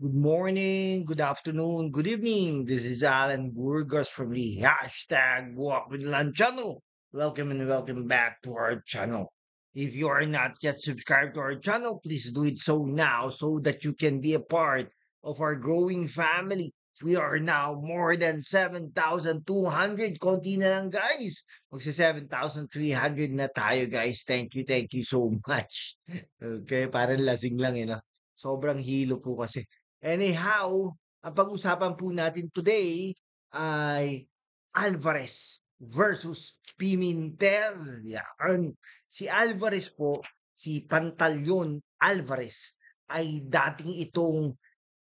Good morning, good afternoon, good evening. This is Alan Burgos from the hashtag Walk with Lan channel. Welcome and welcome back to our channel. If you are not yet subscribed to our channel, please do it so now so that you can be a part of our growing family. We are now more than 7,200. Konti na lang guys. Magsa 7,300 na tayo guys. Thank you, thank you so much. Okay, parang lasing lang eh. No? Sobrang hilo po kasi. Anyhow, ang pag-usapan po natin today ay Alvarez versus Pimentel. Yan. Si Alvarez po, si Pantalyon Alvarez ay dating itong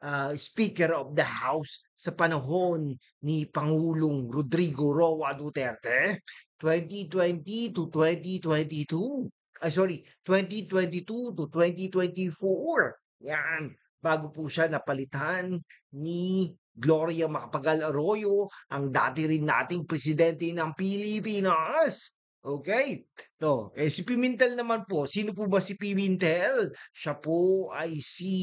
uh, Speaker of the House sa panahon ni Pangulong Rodrigo Roa Duterte 2020 to 2022. Ay, sorry, 2022 to 2024. Yan bago po siya napalitan ni Gloria Macapagal Arroyo, ang dati rin nating presidente ng Pilipinas. Okay? No, eh, si Pimentel naman po, sino po ba si Pimentel? Siya po ay si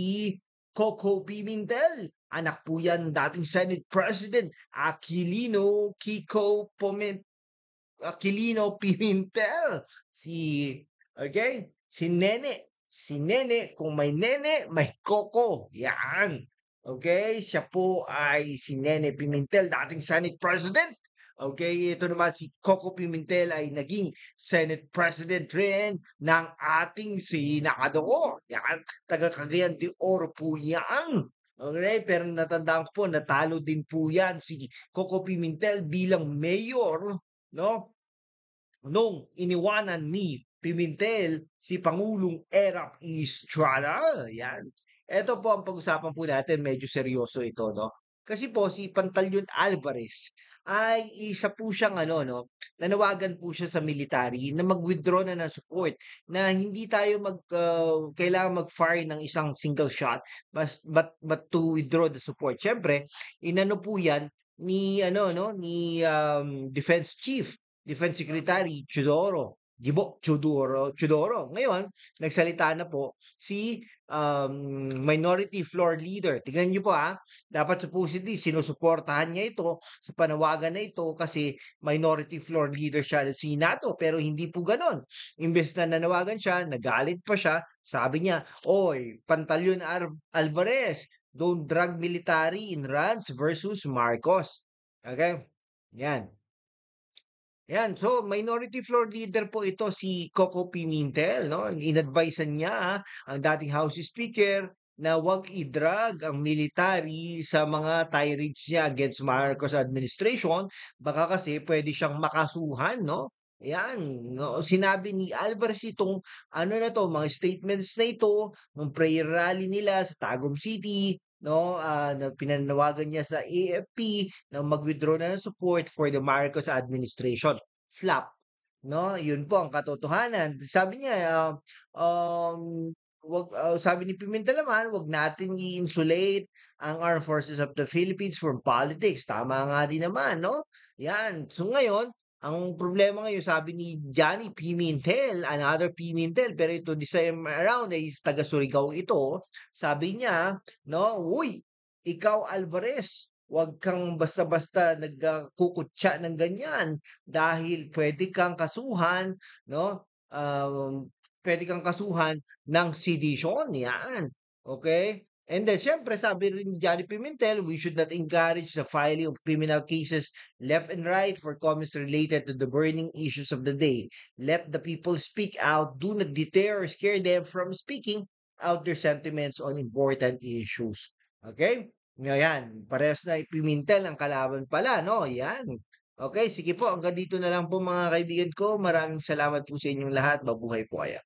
Coco Pimentel. Anak po yan dating Senate President Aquilino Kiko Pomen Aquilino Pimentel. Si, okay? Si Nene si Nene. Kung may Nene, may Coco. Yan. Okay, siya po ay si Nene Pimentel, dating Senate President. Okay, ito naman si Coco Pimentel ay naging Senate President rin ng ating sinakadoo. Yan, taga Cagayan de Oro po yan. Okay, pero natandaan ko po, natalo din po yan si Coco Pimentel bilang mayor, no? Nung iniwanan ni Pimentel, si Pangulong Erap Estrada. Yan. Ito po ang pag-usapan po natin, medyo seryoso ito, no? Kasi po si Pantalyon Alvarez ay isa po siyang ano no, nanawagan po siya sa military na mag-withdraw na ng support na hindi tayo mag uh, kailangan mag-fire ng isang single shot but, but but to withdraw the support. Syempre, inano po 'yan ni ano no ni um, defense chief, defense secretary Chudoro Gibo Chudoro. Chudoro. Ngayon, nagsalita na po si um, minority floor leader. Tingnan niyo po ha, ah. dapat supposedly sinusuportahan niya ito sa panawagan na ito kasi minority floor leader siya ng Senado pero hindi po ganoon. Imbes na nanawagan siya, nagalit pa siya, sabi niya, Oy, Pantalyon Ar- Alvarez, don't drag military in Rance versus Marcos. Okay? Yan. Yan, so minority floor leader po ito si Coco Pimentel, no? Inadvise niya ah, ang dating House Speaker na wag i-drag ang military sa mga tirades niya against Marcos administration, baka kasi pwede siyang makasuhan, no? Yan, no? sinabi ni Alvarez itong ano na to, mga statements na ito, ng prayer rally nila sa Tagum City, no uh, na pinanawagan niya sa AFP na mag-withdraw na ng support for the Marcos administration. Flap. No, yun po ang katotohanan. Sabi niya uh, um wag uh, sabi ni Pimentel naman, wag natin i-insulate ang armed forces of the Philippines from politics. Tama nga din naman, no? Yan. So ngayon, ang problema ngayon, sabi ni Johnny Pimentel, another Pimentel, pero ito this time around ay taga Surigao ito. Sabi niya, no, uy, ikaw Alvarez, huwag kang basta-basta nagkukutsa ng ganyan dahil pwede kang kasuhan, no? Um, pwede kang kasuhan ng sedition, yan. Okay? And then, syempre, sabi rin ni Johnny Pimentel, we should not encourage the filing of criminal cases left and right for comments related to the burning issues of the day. Let the people speak out. Do not deter or scare them from speaking out their sentiments on important issues. Okay? Ngayon, parehas na Pimentel ang kalaban pala, no? Yan. Okay, sige po, hanggang dito na lang po mga kaibigan ko. Maraming salamat po sa inyong lahat. Mabuhay po kayo.